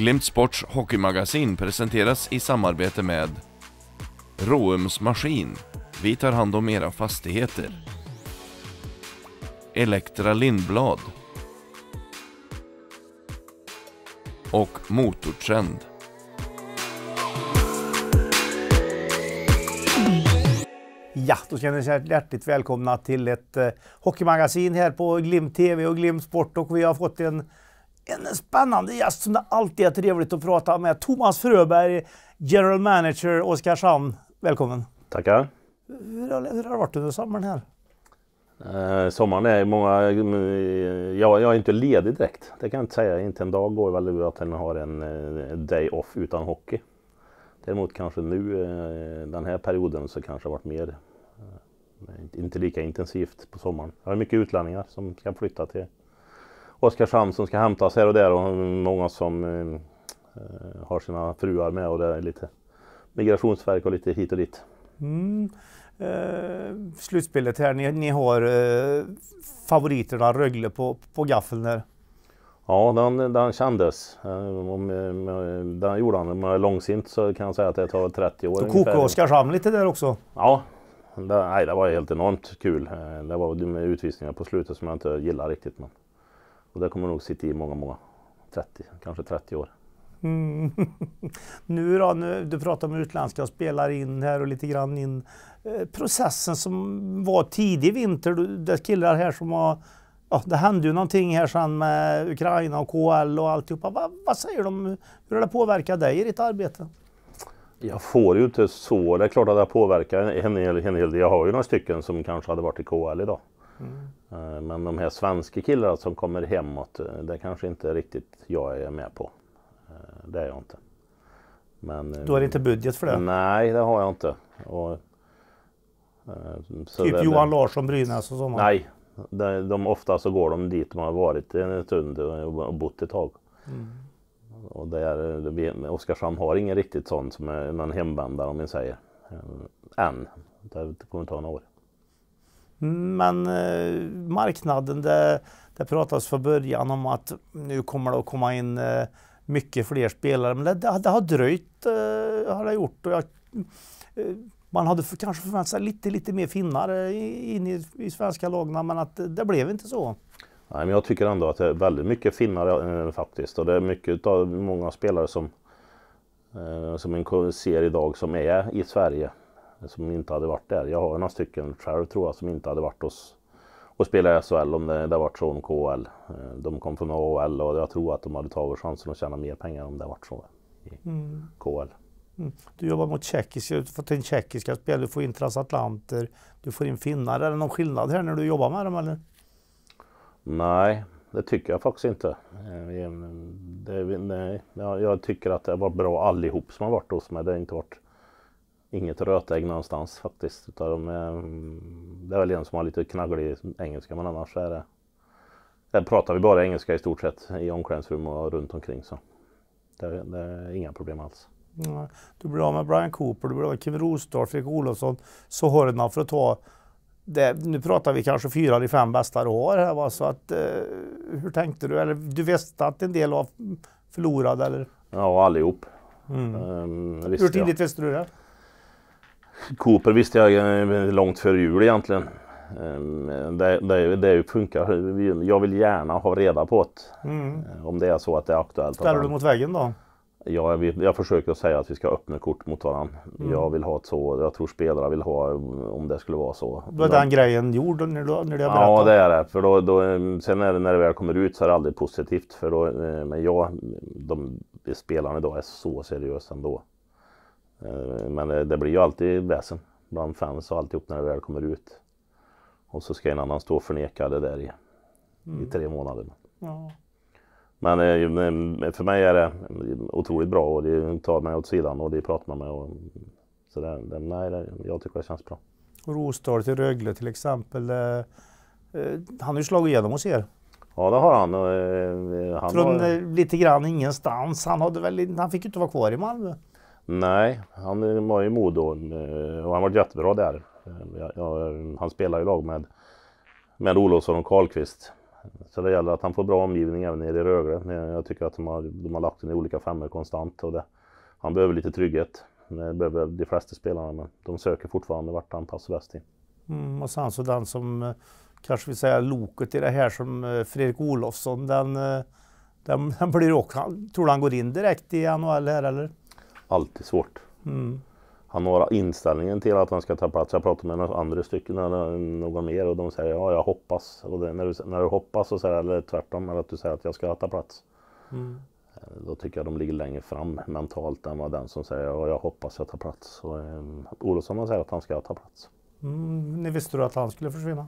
Glimt Sports hockeymagasin presenteras i samarbete med Roums Maskin. Vi tar hand om era fastigheter. Elektra Lindblad. Och Motortrend. Ja, då ska ni hjärtligt välkomna till ett eh, hockeymagasin här på Glimt TV och Glimt Sport och vi har fått en en spännande gäst som det alltid är trevligt att prata med. Thomas Fröberg, General Manager Oskarshamn. Välkommen! Tackar! Hur har, hur har det varit under sommaren här? Eh, sommaren är många... Eh, ja, jag är inte ledig direkt. Det kan jag inte säga. Inte en dag går väl ur att en har en eh, day off utan hockey. Däremot kanske nu eh, den här perioden så kanske det varit mer inte lika intensivt på sommaren. Jag har mycket utlänningar som ska flytta till Oskarshamn som ska hämtas här och där och många som eh, har sina fruar med och det är lite migrationsverk och lite hit och dit. Mm. Eh, slutspelet här, ni, ni har eh, favoriterna Rögle på, på gaffeln där. Ja, den, den kändes. Eh, eh, den gjorde han. Om jag är långsint så kan jag säga att det tar 30 år. Då kokade Oskarshamn lite där också? Ja, det, nej, det var helt enormt kul. Eh, det var utvisningar på slutet som jag inte gillar riktigt. Men och det kommer nog sitta i många, många, 30, kanske 30 år. Mm. Nu då, nu, du pratar om utländska spelare in här och lite grann in eh, processen som var tidig vinter. Det är killar här som har, ja det hände ju någonting här sen med Ukraina och KL och alltihopa. Va, vad säger de? Hur har det påverkat dig i ditt arbete? Jag får ju inte så, det är klart att det har påverkat en hel del. Jag har ju några stycken som kanske hade varit i KL idag. Mm. Eh, men de här svenska killarna som kommer hemåt, eh, det kanske inte riktigt jag är med på. Eh, det är jag inte. Men, du har inte budget för det? Nej, det har jag inte. Och, typ det, Johan Larsson, Brynäs och sådana? Nej, de, de, ofta så går de dit de har varit en stund och bott ett tag. Mm. Och där, Oskarshamn har ingen riktigt sån som är någon hembändare om vi säger. Än. Det kommer ta några år. Men eh, marknaden, det, det pratas från början om att nu kommer det att komma in eh, mycket fler spelare, men det, det, det har dröjt, eh, har det gjort. Och jag, eh, man hade för, kanske förväntat sig lite, lite mer finnar eh, in i, i svenska lagen, men att det blev inte så. Nej, men jag tycker ändå att det är väldigt mycket finnar eh, faktiskt och det är mycket av många spelare som eh, som en ser idag som är i Sverige som inte hade varit där. Jag har några stycken själv tror jag som inte hade varit hos och spelat i SHL om det, det varit så om KHL. Eh, de kom från AHL och jag tror att de hade tagit chansen att tjäna mer pengar om det varit så i mm. KHL. Du jobbar mot tjeckiska, du får in tjeckiska spel, du får in transatlanter, du får in finnar. Är det någon skillnad här när du jobbar med dem eller? Nej, det tycker jag faktiskt inte. Eh, det, nej. Jag tycker att det har varit bra allihop som har varit hos mig. Det har inte varit inget rötägg någonstans faktiskt. Utan de är, mm, det är väl en som har lite knagglig engelska men annars är det, där pratar vi bara engelska i stort sett i omklädningsrum och runt omkring så. Det, det är inga problem alls. Mm. Du blir av med Brian Cooper, du blir av med Kim Rosdahl, Fredrik Olofsson, Sohorna för att ta det, nu pratar vi kanske fyra eller fem bästa du har här va? så att eh, hur tänkte du? Eller du visste att en del var förlorade eller? Ja, allihop. Mm. Ehm, visste Hur tidigt jag. visste du det? Cooper visste jag eh, långt före jul egentligen. Ehm, det, det, det funkar. Jag vill gärna ha reda på det. Mm. Ehm, om det är så att det är aktuellt. Ställer du mot väggen då? Ja, jag, jag försöker säga att vi ska öppna kort mot varandra. Mm. Jag vill ha ett så, jag tror spelarna vill ha om det skulle vara så. Då är den grejen gjord när du, har berättat? Ja det är det. För då, då, ehm, sen är det när det väl kommer ut så är det aldrig positivt. För då, eh, men jag, de, spelarna idag är så seriösa ändå. Eh, men det blir ju alltid väsen bland fans och alltihop när det väl kommer ut. Och så ska en annan stå och förneka det där i, mm. i tre månader. Ja. Men eh, eh, för mig är det otroligt bra och det tar mig åt sidan och det pratar man med. Och, så det, det, nej, det, jag tycker det känns bra. Rosdahl till Rögle till exempel. han har ju slagit igenom hos er. Ja det har han. han Från har... lite grann ingenstans. Han, hade väl, han fick ju inte vara kvar i Malmö. Nej, han var i Modo eh, och han var jättebra där. Eh, han spelar ju lag med, med Olofsson och Karlqvist. Så det gäller att han får bra omgivning även nere i Rögle. Jag tycker att de har, de har lagt honom i olika femmor konstant. Och det, han behöver lite trygghet. Eh, det behöver de flesta spelarna, men de söker fortfarande vart han passar bäst i. Mm, och sen så den som kanske vill säga loket i det här som Fredrik Olofsson, den, den, den blir också, tror du han går in direkt i NHL här eller? alltid svårt. Mm. Han har inställningen till att han ska ta plats. Jag pratar med några andra stycken, eller någon mer och de säger ja, jag hoppas. Och det, när, du, när du hoppas så säger eller tvärtom, eller att du säger att jag ska ta plats. Mm. Eh, då tycker jag de ligger längre fram mentalt än vad den som säger ja, jag hoppas jag tar plats. Och, um, Olofsson säger att han ska ta plats. Mm, ni visste du att han skulle försvinna?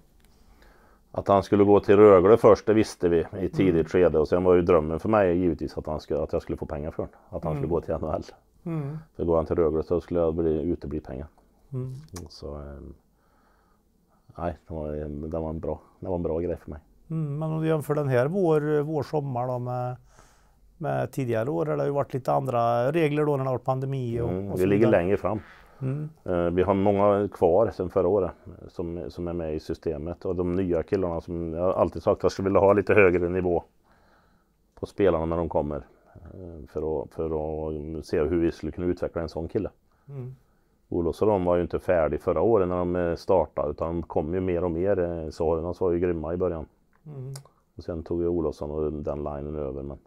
Att han skulle gå till Rögle först, det visste vi i mm. tidigt skede. Och sen var ju drömmen för mig givetvis att, han skulle, att jag skulle få pengar för honom. Att han mm. skulle gå till NHL. Mm. Så går han till Rögle så skulle det utebli pengar. Mm. mm så, ehm, nej, det var, ehm, det, var en bra, det var en bra grej för mig. Mm, men om du jämför den här vår, vår sommar då med, med tidigare år, det har ju varit lite andra regler då när det har varit pandemi och, mm, och Vi ligger längre fram. Mm. Eh, vi har många kvar sedan förra året som, som är med i systemet och de nya killarna som jag alltid sagt att jag skulle vilja ha lite högre nivå på spelarna när de kommer. Eh, för att, för att se hur vi skulle kunna utveckla en sån kille. Mm. Olofs och de var ju inte färdig förra året när de eh, startade utan de kom ju mer och mer. Eh, Sarenas var ju grymma i början. Mm. Och sen tog ju Olofsson och den linjen över men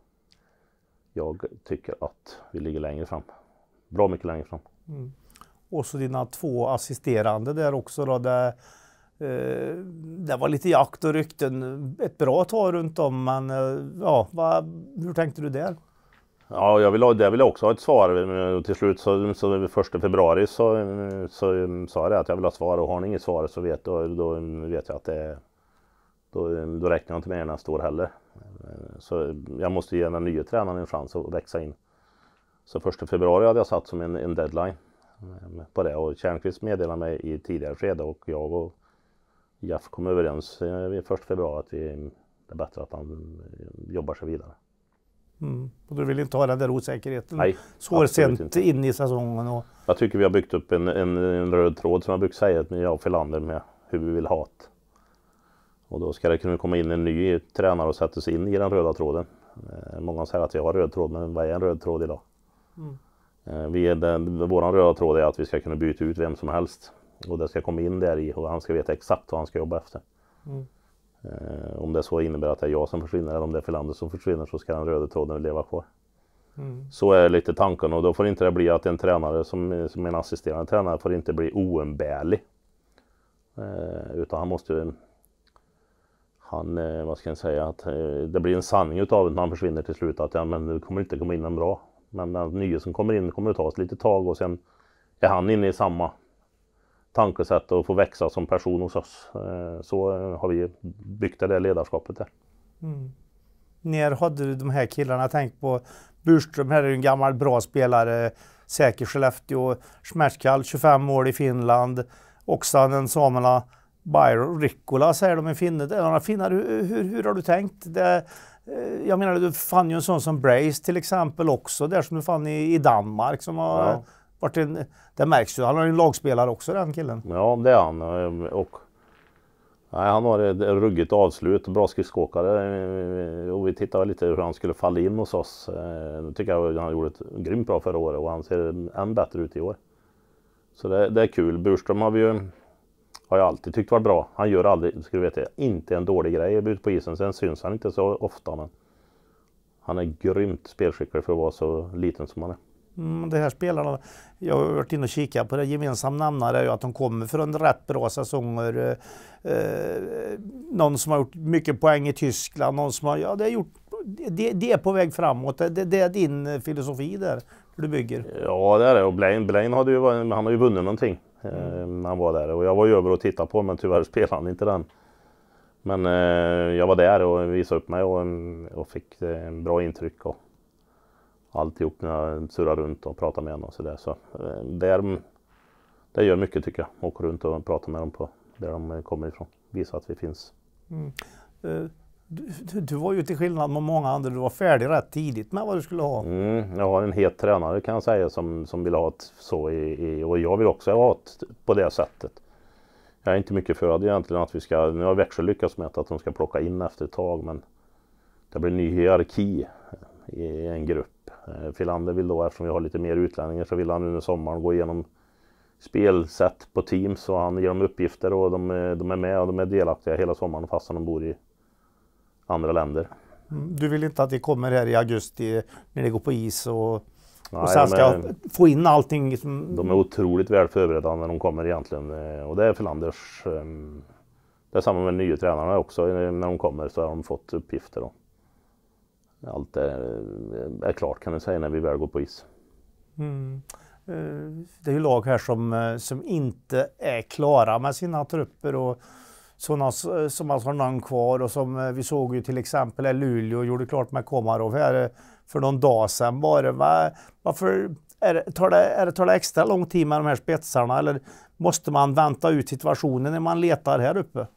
jag tycker att vi ligger längre fram. Bra mycket längre fram. Mm. Och så dina två assisterande där också då. Där, eh, det var lite jakt och rykten ett bra tag runt om men eh, ja, vad, hur tänkte du där? Ja, jag vill, ha, jag vill också ha ett svar. Eh, till slut så, så första februari så sa jag att jag vill ha svar och har ni inget svar så vet, då, då vet jag att det då, då räknar jag inte med er nästa år heller. Så jag måste ge den nya tränaren en chans att växa in. Så första februari hade jag satt som en, en deadline eh, på det och Tjärnqvist meddelade mig i tidigare skede och jag och Jeff kom överens eh, första februari att vi, det är bättre att han jobbar sig vidare. Mm. Och du vill inte ha den där osäkerheten Nej, så sent inte. in i säsongen? Och... Jag tycker vi har byggt upp en, en, en röd tråd som jag brukar säga, jag och Filander, med hur vi vill ha det. Och då ska det kunna komma in en ny tränare och sätta sig in i den röda tråden. Eh, många säger att vi har röd tråd, men vad är en röd tråd idag? Mm. Eh, vi röda tråd är att vi ska kunna byta ut vem som helst. Och det ska komma in där i och han ska veta exakt vad han ska jobba efter. Mm. Eh, om det så innebär att det är jag som försvinner eller om det är Filander som försvinner så ska den röda tråden leva kvar. Mm. Så är lite tanken och då får inte det bli att en tränare som, som en assisterande tränare får inte bli oumbärlig. Eh, utan han måste ju... han, eh, vad ska jag säga, att eh, det blir en sanning utav när han försvinner till slut att ja, men det kommer inte komma in en bra. Men den nya som kommer in kommer att ta ett litet tag och sen är han inne i samma tankesätt och få växa som person hos oss. Eh, så har vi byggt det där ledarskapet där. Mm. När hade du de här killarna tänkt på? Burström här är en gammal bra spelare, säker Skellefteå, Schmerskall 25 mål i Finland, Oksanen, Samerna, Byron, Rikkola säger de är finne. Är finnar? Hur, hur, hur, har du tänkt? Det, eh, jag menar, du fann ju en sån som Brace till exempel också, där som du fann i, i Danmark som har ja vart en, det märks ju. Han har ju en lagspelare också den killen. Ja, det är han. Ehm, och, nej, han har ett ruggigt avslut, bra skridskoåkare. Ehm, vi tittade lite hur han skulle falla in hos oss. Ehm, nu tycker jag att han gjorde ett grymt bra förra året och han ser än bättre ut i år. Så det, det är kul. Burström har vi ju har jag alltid tyckt varit bra. Han gör aldrig, skulle du veta, inte en dålig grej ute på isen. Sen syns han inte så ofta men han är grymt spelskicklig för att vara så liten som han är. Mm, de här spelarna, jag har varit inne och kikat på det, gemensamma nämnare är ju att de kommer från rätt bra säsonger. Eh, eh, någon som har gjort mycket poäng i Tyskland, någon som har, ja det har gjort, det, det är på väg framåt. Det, det, är din filosofi där, hur du bygger. Ja det är det och Blaine, Blaine hade ju, han har ju vunnit någonting. Mm. Han var där och jag var ju över och tittade på men tyvärr spelade han inte den. Men eh, jag var där och visade upp mig och, och fick eh, bra intryck. Och, alltihop när jag surrar runt och pratar med honom och sådär. Så, eh, där. det gör mycket tycker jag, åka runt och prata med dem på där de kommer ifrån, visa att vi finns. Mm. Eh, du, du, var ju till skillnad mot många andra, du var färdig rätt tidigt med vad du skulle ha. Mm, jag har en het tränare kan jag säga som, som vill ha ett så i, i, och jag vill också ha ett på det sättet. Jag är inte mycket för det egentligen att vi ska, nu har Växjö lyckats med att de ska plocka in efter ett tag men det blir en ny hierarki i en grupp Eh, Filander vill då, eftersom vi har lite mer utlänningar, så vill han under sommaren gå igenom spelsätt på Teams och han ger dem uppgifter och de, de är med och de är delaktiga hela sommaren fastän de bor i andra länder. Mm, du vill inte att det kommer här i augusti när det går på is och, Nej, och sen ska är, få in allting? Som... De är otroligt väl förberedda när de kommer egentligen eh, och det är Filanders. Ehm, det är samma med nya tränarna också, eh, när de kommer så har de fått uppgifter. Då allt är, är klart kan du säga när vi väl går på is. Mm. Eh, det är ju lag här som, eh, som inte är klara med sina trupper och sådana som alltså har någon kvar och som eh, vi såg ju till exempel Luleå gjorde klart med Komarov här för någon dag sedan bara. Varför är tar, det, är tar det extra lång tid med de här spetsarna eller måste man vänta ut situationen när man letar här uppe?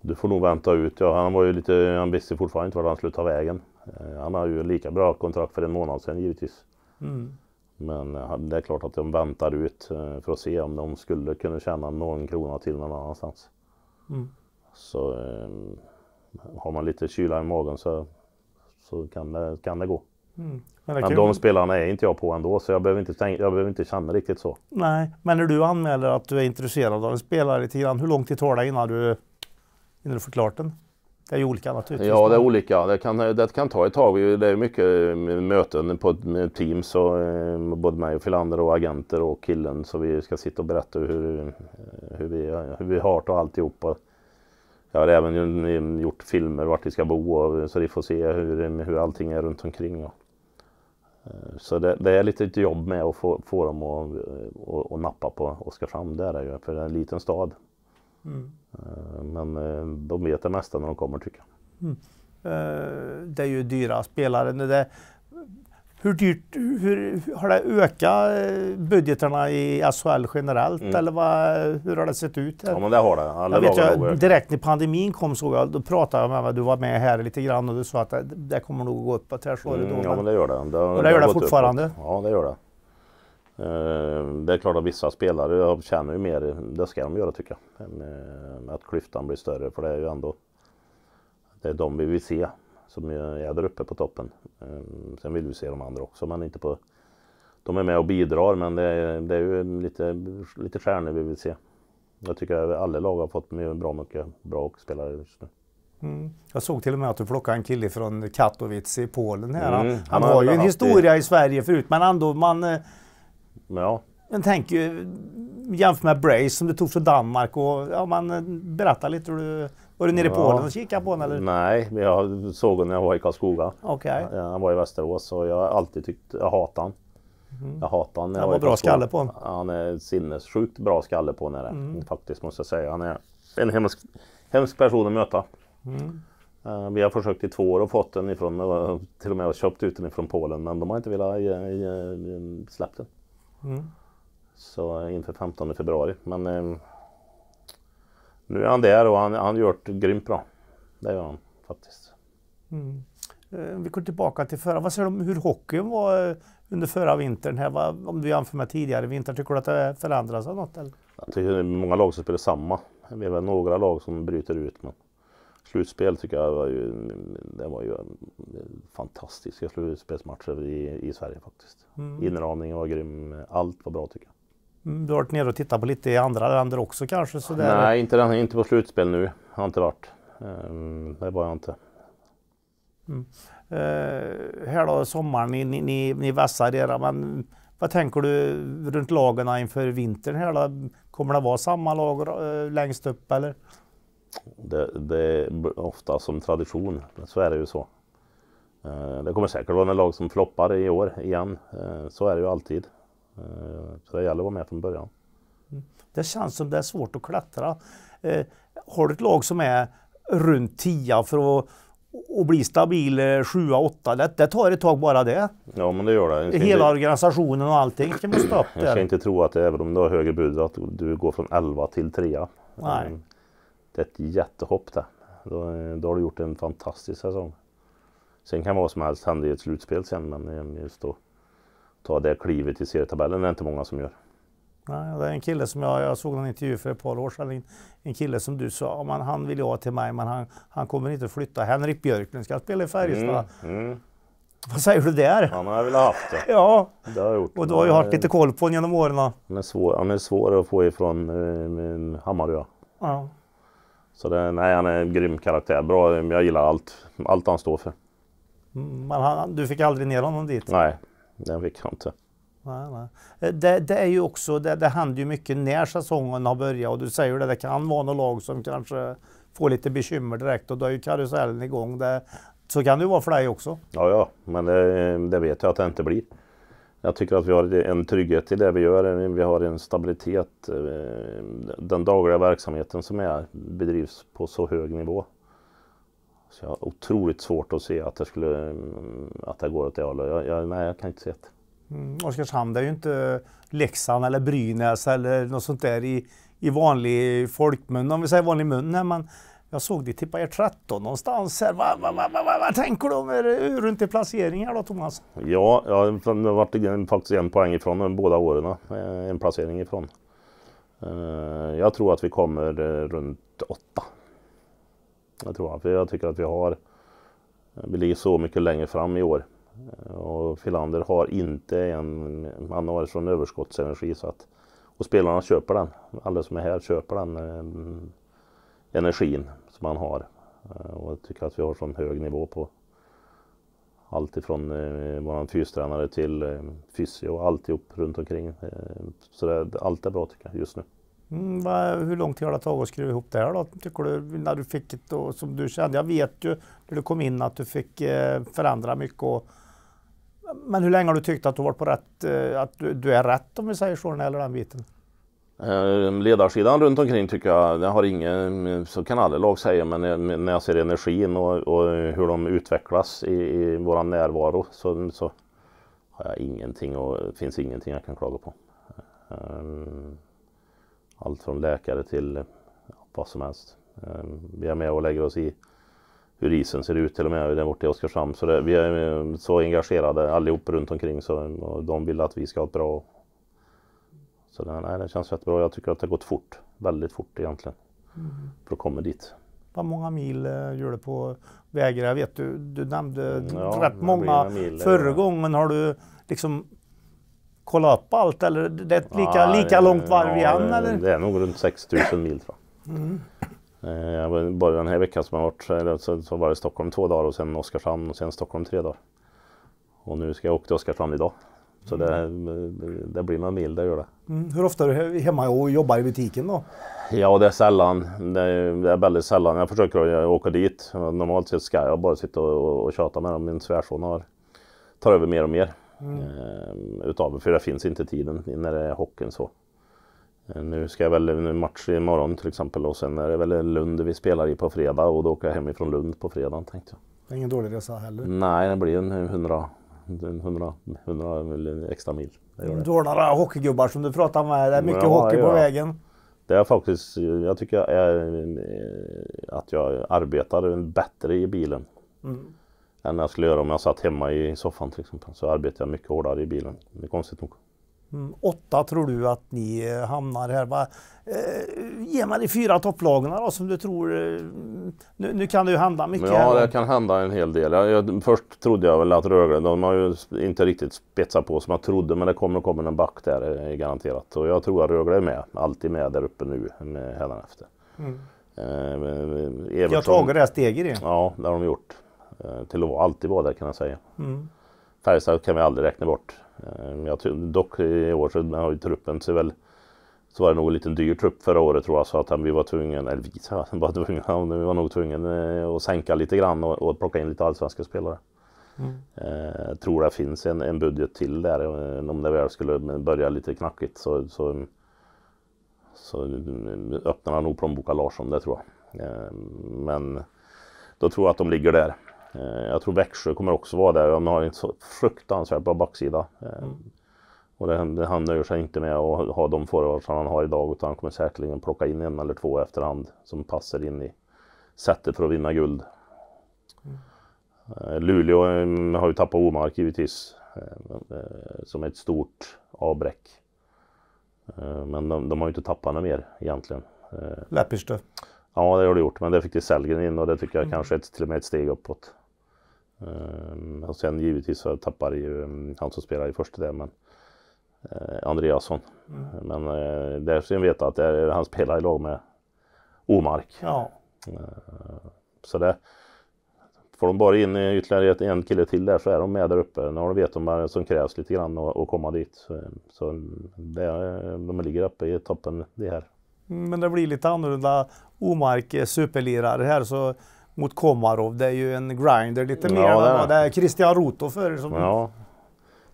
Du får nog vänta ut. Ja, han var ju lite, han visste fortfarande inte var han skulle ta vägen. Eh, han har ju lika bra kontrakt för en månad sedan givetvis. Mm. Men eh, det är klart att de väntar ut eh, för att se om de skulle kunna tjäna någon krona till någon annanstans. Mm. Så har man lite kyla i magen så, så kan, det, kan det gå. Mm. Men, men de spelarna är inte jag på ändå så jag behöver, inte tänka, jag behöver inte känna riktigt så. Nej, men när du anmäler att du är intresserad av en spelare lite grann, hur lång tid tar det innan du, innan du får klart den? Det är ju olika naturligtvis. Ja, det är olika. Det kan, det kan ta ett tag. Det är mycket eh, möten på Teams och eh, både mig och Filander och agenter och killen så vi ska sitta och berätta hur, eh, hur, vi, hur vi har det och alltihopa. Jag har även gjort filmer vart vi ska bo och, så vi får se hur, hur allting är runt omkring. Och. Så det, det, är lite jobb med att få, få dem att, att, att nappa på Oskarshamn. det är det ju, för det är en liten stad. Mm. Eh, men eh, de vet det mesta när de kommer tycker jag. Mm. Eh, det är ju dyra spelare. Det, hur dyrt, hur, har det ökat budgeterna i SHL generellt mm. eller vad, hur har det sett ut? Ja men det har det. Alla jag vet jag, direkt när pandemin kom såg jag, då pratade jag med dig, du var med här lite grann och du sa att det, det kommer nog gå uppåt här. Så mm, då, men, ja men det gör det. Det, och det, det gör det fortfarande? Uppåt. Ja det gör det. Eh, det är klart att vissa spelare tjänar ju mer, det ska de göra tycker jag. Eh, att klyftan blir större för det är ju ändå det är de vi vill se som är där uppe på toppen. Eh, sen vill vi se de andra också men inte på... De är med och bidrar men det är, det är ju lite, lite stjärnor vi vill se. Jag tycker att alla lag har fått bra mycket bra spelare just nu. Mm. Jag såg till och med att du plockade en kille från Katowice i Polen här. Mm. Han, han, har ju en historia i Sverige förut men ändå man Ja. Men tänk ju, jämför med Brace som du tog från Danmark och ja, man eh, berättar lite hur du var du nere i Polen och kikade på honom? Eller? Nej, jag såg honom när jag var i Karlskoga. Okay. Han var i Västerås och jag har alltid tyckt, jag hatar honom. Mm. Jag hatar honom. Han var, var bra skalle på honom. Han är sinnessjukt bra skalle på honom mm. faktiskt måste jag säga. Han är en hemsk, hemsk person att möta. Mm. vi har försökt i två år och fått den ifrån, eh, till och med köpt ut den ifrån Polen men de har inte velat släppa den. Mm. Så inför 15 februari. Men eh, nu är han där och han, han gör det grymt bra. Det gör han faktiskt. Mm. Om eh, vi går tillbaka till förra, vad säger du om hur hockeyn var eh, under förra vintern? Här, om du jämför med tidigare vintrar, tycker du att det förändras något? Eller? Jag tycker det är många lag som spelar samma. Vi har några lag som bryter ut. Men slutspel tycker jag var ju, det var ju fantastiska slutspelsmatcher i, i Sverige faktiskt. Mm. Inramningen var grym, allt var bra tycker jag. Mm, du har varit nere och tittat på lite i andra länder också kanske? Sådär. Nej, inte, inte på slutspel nu. Har inte varit. Um, det var jag inte. Mm. Uh, här då sommaren, ni, ni, ni, ni vässar era, men vad tänker du runt lagarna inför vintern här då? Kommer det vara samma lag eh, längst upp eller? Det, det, är ofta som tradition, men så är det ju så. Eh, det kommer säkert vara en lag som floppar i år igen. Eh, så är det ju alltid. Eh, så det gäller att vara med från början. Mm. Det känns som det är svårt att klättra. Har du ett lag som är runt 10 för att och bli stabil 7 åtta det, det tar ett tag bara det. Ja men det gör det. Hela inte... organisationen och allting ska man stå upp där. Jag ska inte tro att det, även om du har högre bud att du går från 11 till 3. Nej. Mm. Det är ett jättehopp det. Då, eh, då har du gjort en fantastisk säsong. Sen kan vad som helst hända i ett slutspel sen men eh, just då ta det klivet i serietabellen det är inte många som gör. Nej, det är en kille som jag, jag såg en intervju för ett par år sedan. En, en kille som du sa, man, han vill jag ha till mig men han, han kommer inte flytta. Henrik Björklund ska spela i Färjestad. Mm, mm. Vad säger du där? Han har velat haft det. ja, det har jag gjort. och du har ju haft lite eh, koll på honom genom åren. Han är svår, han är svår att få ifrån eh, Hammarö. Ja. Så det, nej, han är en grym karaktär. Bra, jag gillar allt, allt han står för. Mm, men han, du fick aldrig ner honom dit? Nej, det fick jag inte. Nej, nej. Eh, det, det, är ju också, det, det händer ju mycket när säsongen har börjat och du säger det, det kan vara något lag som kanske får lite bekymmer direkt och då är ju karusellen igång. Det, så kan det ju vara för dig också. Ja, ja, men det, det vet jag att det inte blir. Jag tycker att vi har en trygghet i det vi gör. Vi har en stabilitet. Eh, den dagliga verksamheten som är bedrivs på så hög nivå. Så jag har otroligt svårt att se att det, skulle, mm, att det går åt det hållet. Jag, jag, nej, jag kan inte se det. Mm, Oskarshamn det är ju inte Leksand eller Brynäs eller något sånt där i, i vanlig folkmun, om vi säger vanlig mun. Men jag såg dig tippa er 13 någonstans här. Vad, vad, vad, vad, vad tänker du om er, eh, runt i placeringar då Thomas? Ja, jag har varit faktiskt en poäng ifrån båda åren. Eh, en placering ifrån. Eh, jag tror att vi kommer runt åtta. Jag tror att jag tycker att vi har. Vi ligger så mycket längre fram i år. Och Filander har inte en, han har sån överskottsenergi så att, och spelarna köper den. Alla som är här köper den energin som man har. Eh, och jag tycker att vi har sån hög nivå på allt ifrån eh, vår fystränare till eh, fysio och alltihop runt omkring. Eh, så det, allt är bra tycker jag just nu. Mm, vad, hur lång tid har det tagit att skruva ihop det här då? Tycker du när du fick det och som du kände? Jag vet ju när du kom in att du fick eh, förändra mycket. Och, men hur länge har du tyckt att du varit på rätt, eh, att du, du, är rätt om vi säger så när det gäller den biten? Eh, ledarsidan runt omkring tycker jag, det har ingen, så kan alla lag säga, men när jag ser energin och, och hur de utvecklas i, i vår närvaro så, så, har jag ingenting och det finns ingenting jag kan klaga på. Eh, allt från läkare till vad som helst. Eh, vi är med och lägger oss i hur isen ser ut till och med där borta i Oskarshamn. Så det, vi är så engagerade allihop runt omkring så och de vill att vi ska ha ett bra så den, nej, den känns jättebra. Jag tycker att det har gått fort, väldigt fort egentligen, mm. för att komma dit. Hur många mil eh, gör du på vägar? Jag vet du, du nämnde mm, ja, rätt många eh. förra ja. gången. Har du liksom kollat upp allt eller det är ett lika, ja, lika långt varv igen? Eller? Det är nog runt 6000 mil tror jag. Mm. Eh, bara den här veckan som jag varit så, så var det Stockholm två dagar och sen Oskarshamn och sen Stockholm tre dagar. Och nu ska jag åka till Oskarshamn idag. Så det, det blir man mil, det gör det. Mm. Hur ofta är du hemma och jobbar i butiken då? Ja, det är sällan. Det är, det är väldigt sällan. Jag försöker eh, åka dit. Normalt sett ska jag bara sitta och, och tjata med dem. Min svärson har, tar över mer och mer. Mm. Eh, utav, för det finns inte tiden när det är hockeyn så. Eh, nu ska jag väl en match imorgon till exempel och sen är det väl Lund vi spelar i på fredag och då åker jag hemifrån Lund på fredag tänkte jag. Ingen dålig resa heller? Nej, det blir en 100 100, 100 extra mil. Du har några hockeygubbar som du pratar med. Det är mycket ja, hockey på ja. vägen. Det är faktiskt, jag tycker jag är, eh, att jag arbetar bättre i bilen. Mm. Än jag skulle göra om jag satt hemma i soffan till exempel. Så arbetar jag mycket hårdare i bilen. Det är konstigt nog. Mm, åtta tror du att ni eh, hamnar här. Va? Eh, ge mig de fyra topplagen då, som du tror... Eh, nu, nu kan det ju hända mycket. Ja, här. det kan hända en hel del. Jag, jag, först trodde jag väl att Rögle, de har ju inte riktigt spetsat på som jag trodde, men det kommer komma en back där garanterat. Och jag tror att Rögle är med, alltid med där uppe nu hädanefter. Mm. Eh, Everton, jag har tagit det här steget i Ja, det har de gjort. Eh, till att alltid vara där kan jag säga. Mm. Färjestad kan vi aldrig räkna bort. Ehm, jag, dock i år så har ju truppen sig väl så var det nog en liten dyr trupp förra året tror jag så att vi var tvungna, eller vi var tvungna, vi var nog tvungna eh, att sänka lite grann och, och plocka in lite allsvenska spelare. Mm. Eh, tror det finns en, en budget till där ehm, om det väl skulle börja lite knackigt så, så, så öppnar han nog plånboka Larsson det tror jag. Ehm, men då tror jag att de ligger där. Eh, jag tror Växjö kommer också vara där. De har en så fruktansvärt bra backsida. Eh, mm. Och det, det, han nöjer sig inte med att ha de forwards han har idag utan han kommer säkerligen plocka in en eller två efterhand som passar in i sättet för att vinna guld. Mm. Eh, Luleå har ju tappat Omark givetvis som ett stort avbräck. Men de, de har ju inte tappat något mer egentligen. Läppistö. Ja, det har det gjort, men det fick de Sellgren in och det tycker jag mm. kanske är till och med ett steg uppåt. Ehm, och sen givetvis så tappar ju mm, han som spelar i första där, men eh, Andreasson. Mm. Men eh, där ska vi veta att är, eh, han spelar i lag med Omark. Ja. Eh, så det, får de bara in ytterligare en kille till där så är de med där uppe. Nu har de vet de som krävs lite grann att komma dit. Så det, de ligger uppe i toppen det här. Mm, men det blir lite annorlunda Omark superlirare här så mot Komarov. Det är ju en grinder lite mer ja, än vad det är Christian Roto för. Som... Ja.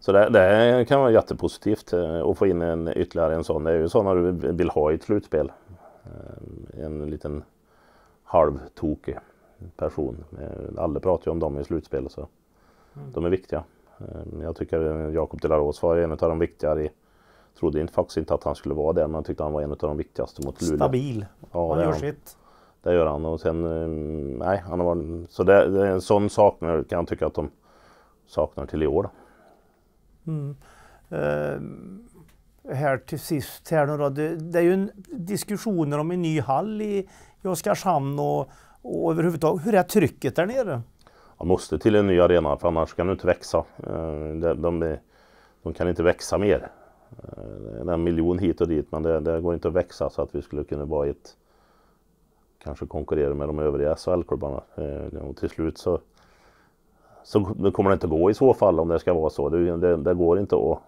Så det, det, kan vara jättepositivt eh, att få in en, ytterligare en sån. Det är ju sådana du vill ha i ett slutspel. Eh, en liten halvtokig person. Eh, alla pratar ju om dem i slutspel så mm. de är viktiga. Jag tycker Jakob De Laros var en av de viktigare i Trodde faktiskt inte att han skulle vara där men jag tyckte han var en av de viktigaste mot Luleå. Stabil. Ja, han gör sitt. Det gör han och sen, ehm, nej, han har varit, så det, det är en sån saknar kan jag tycka att de saknar till i år. Mm. Eh, här till sist här nu då, det, det, är ju en, diskussioner om en ny hall i, i Oskarshamn och, och överhuvudtaget, hur är trycket där nere? Man måste till en ny arena för annars kan du inte växa. Eh, de, de, de kan inte växa mer. Det eh, är en miljon hit och dit men det, det går inte att växa så att vi skulle kunna vara i ett kanske konkurrerar med de övriga SHL-klubbarna. Eh, och till slut så, så kommer det inte gå i så fall om det ska vara så. Det, det, det går inte att och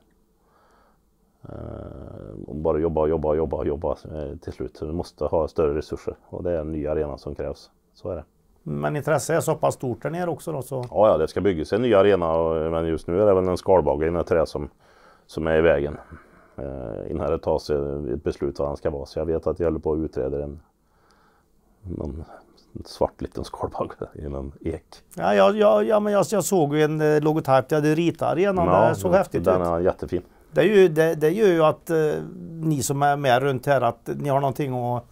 eh, bara jobba, och jobba, och jobba, och jobba eh, till slut. Så du måste ha större resurser och det är en ny arena som krävs. Så är det. Men intresset är så pass stort där nere också då? Så... Ja, ja, det ska byggas en ny arena men just nu är det väl en skalbagge i trä som, som är i vägen. Eh, innan det tas ett beslut vad den ska vara. Så jag vet att jag håller på att utreda en, någon svart liten skalbagge i någon ek. Ja, jag, jag, ja, men jag, jag såg ju en eh, logotyp jag hade ritat redan. Ja, det såg ja, häftigt den ut. Den är jättefin. Det, är ju, det, det gör ju att eh, ni som är med runt här att ni har någonting att...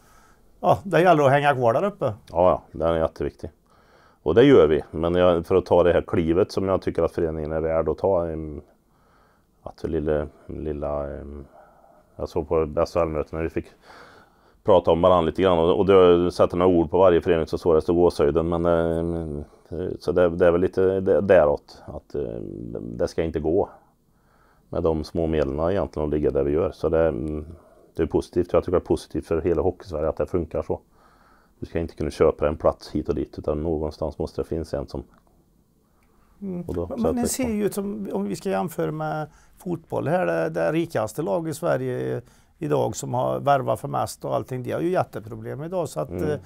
Ja, det gäller att hänga kvar där uppe. Ja, ja den är jätteviktig. Och det gör vi. Men jag, för att ta det här klivet som jag tycker att föreningen är värd att ta. Att lilla, lilla jag såg på SHL-mötet när vi fick prata om varandra lite grann och, och då sätter några ord på varje förening så såras det gåshöjden. Men, men, eh, så det, det, är väl lite däråt att eh, det ska inte gå med de små medlen egentligen att ligga där vi gör. Så det, det är positivt. Jag tycker det är positivt för hela Hockeysverige att det funkar så. Du ska inte kunna köpa en plats hit och dit utan någonstans måste det finnas en som... Mm. men det ser ju ut som, om vi ska jämföra med fotboll här, det, det rikaste laget i Sverige idag som har värvat för mest och allting. Det har ju jätteproblem idag. Så att, mm. Eh,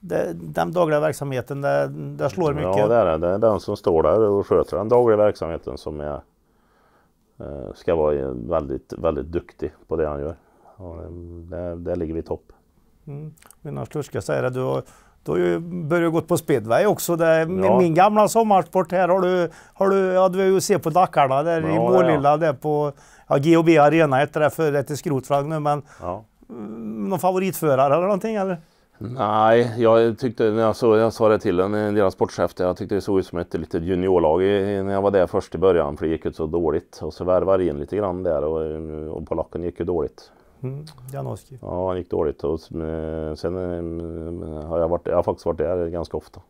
det, den dagliga verksamheten, det, det slår mycket. Ja, det är det. Det är den som står där och sköter den dagliga verksamheten som är, eh, ska vara väldigt, väldigt duktig på det han gör. Och där, där ligger vi i topp. Mm. Mina sluskar säger att du har du börjat gå på speedway också. Det ja. min gamla sommarsport här har du, har du, ja, du ju sett på Dackarna där ja, i Målilla. Ja. Där på ja, GHB Arena hette det förr, det till skrotfrag nu. Men ja. Mm, någon favoritförare eller någonting eller? Nej, jag tyckte, när jag, såg, jag sa det till en, deras sportchef, jag tyckte det såg ut som ett litet juniorlag i, när jag var där först i början, för det gick ju så dåligt. Och så värvade in lite grann där och, och polacken gick ju dåligt. Mm, Janowski. Ja, han gick dåligt. Och sen eh, har jag, varit, jag har faktiskt varit där ganska ofta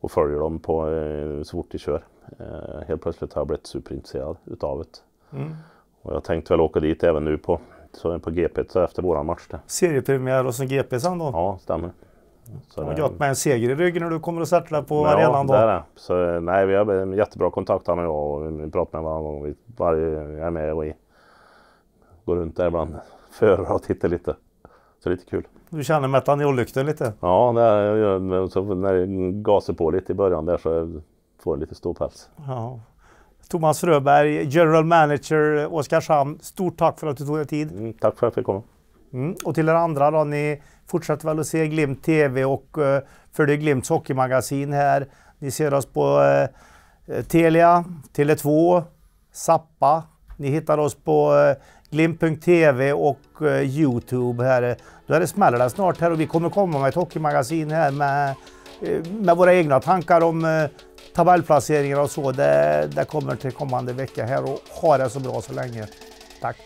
och följer dem på, eh, så fort de kör. Eh, helt plötsligt har jag blivit superintresserad utav det. Mm. Och jag tänkte väl åka dit även nu på, så på GP efter våran match. Där. Seriepremiär och sen GP sen då? Ja, stämmer. Så det gött med en seger i ryggen när du kommer och sätter dig på ja, arenan då. Ja, det är det. Så, nej, vi har jättebra kontakt han och jag och vi pratar med varandra gång. Vi, varje, jag är med och i, går runt där ibland förare och titta lite. Så det är lite kul. Du känner med att han lite? Ja, när, så när jag gasar på lite i början där så får jag lite ståpäls. Ja. Thomas Fröberg, General Manager Oskarshamn. Stort tack för att du tog dig tid. Mm, tack för att jag fick komma. Mm. Och till er andra då, ni fortsätter väl att se Glimt TV och uh, följer Glimts hockeymagasin här. Ni ser oss på uh, Telia, Tele2, Zappa, Ni hittar oss på uh, Glimt.tv och eh, Youtube här. Då är det smäller snart här och vi kommer komma med ett hockeymagasin här med, eh, med våra egna tankar om eh, tabellplaceringar och så. Det, det kommer till kommande vecka här och ha det så bra så länge. Tack!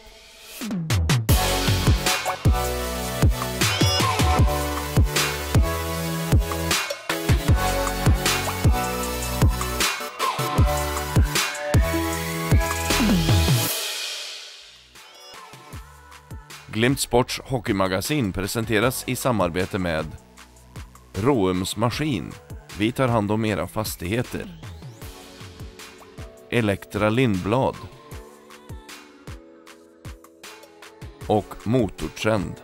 Glimt Sports hockeymagasin presenteras i samarbete med Roums Maskin. Vi tar hand om era fastigheter. Elektra Lindblad. Och Motortrend.